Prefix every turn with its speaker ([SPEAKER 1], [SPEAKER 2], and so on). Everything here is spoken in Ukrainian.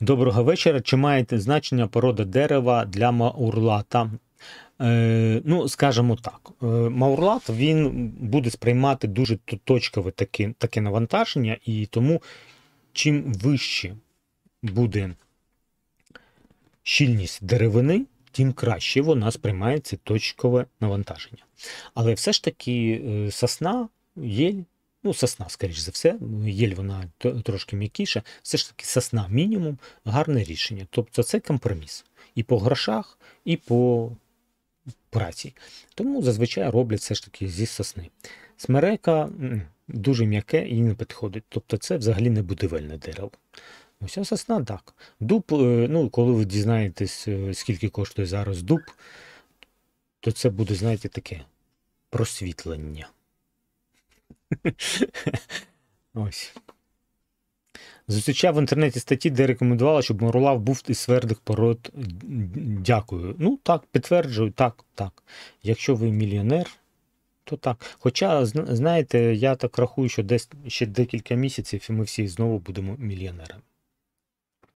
[SPEAKER 1] Доброго вечора. Чи маєте значення порода дерева для маурлата? Е, ну, скажімо так, е, маурлат він буде сприймати дуже точкове таке таке навантаження, і тому чим вище буде щільність деревини, тим краще вона сприймає це точкове навантаження. Але все ж таки е, сосна, єль Ну, сосна, скоріш за все, єль вона трошки м'якіша. Все ж таки, сосна мінімум, гарне рішення. Тобто це компроміс і по грошах, і по праці. Тому зазвичай роблять все ж таки зі сосни. Смерека дуже м'яке і не підходить. Тобто, це взагалі не будівельне дерево. Ось а сосна так. Дуб, е, ну, коли ви дізнаєтесь, е, скільки коштує зараз дуб, то це буде, знаєте, таке просвітлення. Ось. Зустрічав в інтернеті статті, де рекомендувала, щоб Мурлав був із твердих пород. Дякую. Ну, так, підтверджую, так, так. Якщо ви мільйонер, то так. Хоча, знаєте, я так рахую, що десь ще декілька місяців і ми всі знову будемо мільйонерами.